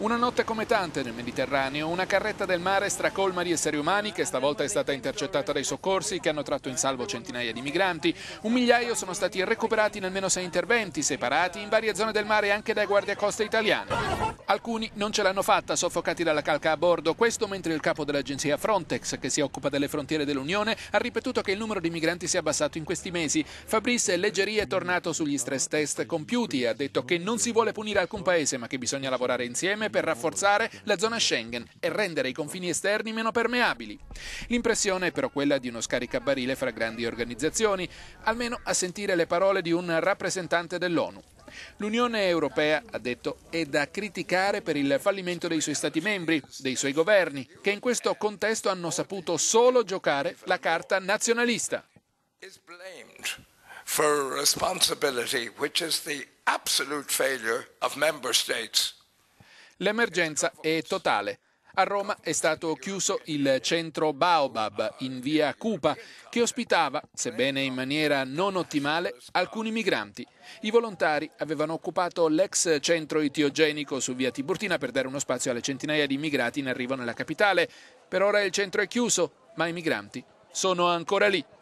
Una notte come tante nel Mediterraneo, una carretta del mare stracolma di esseri umani che stavolta è stata intercettata dai soccorsi che hanno tratto in salvo centinaia di migranti. Un migliaio sono stati recuperati in almeno sei interventi, separati in varie zone del mare anche dai guardiacoste italiani. Alcuni non ce l'hanno fatta, soffocati dalla calca a bordo. Questo mentre il capo dell'agenzia Frontex, che si occupa delle frontiere dell'Unione, ha ripetuto che il numero di migranti si è abbassato in questi mesi. Fabrice Leggeri è tornato sugli stress test compiuti e ha detto che non si vuole punire alcun paese, ma che bisogna lavorare insieme per rafforzare la zona Schengen e rendere i confini esterni meno permeabili. L'impressione è però quella di uno scaricabarile fra grandi organizzazioni, almeno a sentire le parole di un rappresentante dell'ONU. L'Unione Europea, ha detto, è da criticare per il fallimento dei suoi Stati membri, dei suoi governi, che in questo contesto hanno saputo solo giocare la carta nazionalista. For responsibility, which is the absolute failure of member states. L'emergenza è totale. A Roma è stato chiuso il centro Baobab in via Cupa che ospitava, sebbene in maniera non ottimale, alcuni migranti. I volontari avevano occupato l'ex centro etiogenico su via Tiburtina per dare uno spazio alle centinaia di immigrati in arrivo nella capitale. Per ora il centro è chiuso, ma i migranti sono ancora lì.